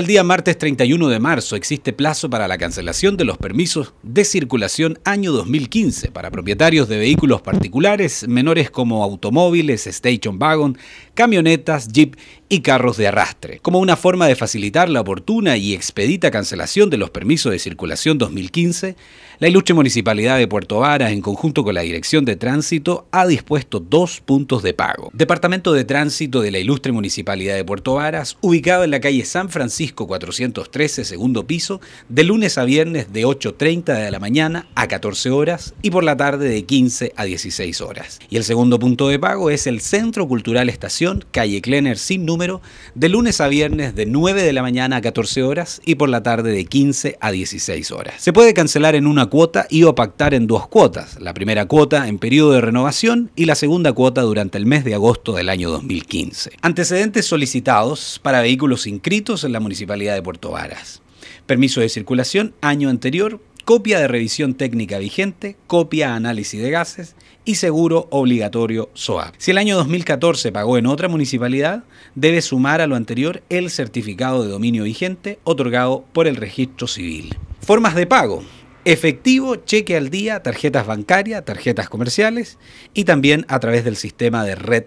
el día martes 31 de marzo existe plazo para la cancelación de los permisos de circulación año 2015 para propietarios de vehículos particulares menores como automóviles, station wagon, camionetas, jeep y carros de arrastre, como una forma de facilitar la oportuna y expedita cancelación de los permisos de circulación 2015. La ilustre municipalidad de Puerto Varas, en conjunto con la Dirección de Tránsito, ha dispuesto dos puntos de pago. Departamento de Tránsito de la ilustre municipalidad de Puerto Varas, ubicado en la calle San Francisco 413, segundo piso, de lunes a viernes de 8.30 de la mañana a 14 horas y por la tarde de 15 a 16 horas. Y el segundo punto de pago es el Centro Cultural Estación, calle Kleiner sin número, de lunes a viernes de 9 de la mañana a 14 horas y por la tarde de 15 a 16 horas. Se puede cancelar en una cuota y o pactar en dos cuotas, la primera cuota en periodo de renovación y la segunda cuota durante el mes de agosto del año 2015. Antecedentes solicitados para vehículos inscritos en la Municipalidad de Puerto Varas. Permiso de circulación año anterior, copia de revisión técnica vigente, copia análisis de gases y seguro obligatorio SOAP. Si el año 2014 pagó en otra municipalidad, debe sumar a lo anterior el certificado de dominio vigente otorgado por el registro civil. Formas de pago. Efectivo, cheque al día, tarjetas bancarias, tarjetas comerciales y también a través del sistema de red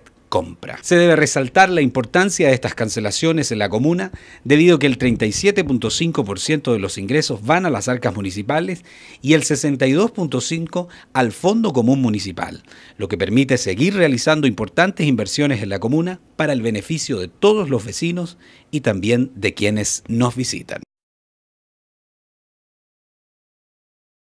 se debe resaltar la importancia de estas cancelaciones en la comuna, debido a que el 37.5% de los ingresos van a las arcas municipales y el 62.5% al Fondo Común Municipal, lo que permite seguir realizando importantes inversiones en la comuna para el beneficio de todos los vecinos y también de quienes nos visitan.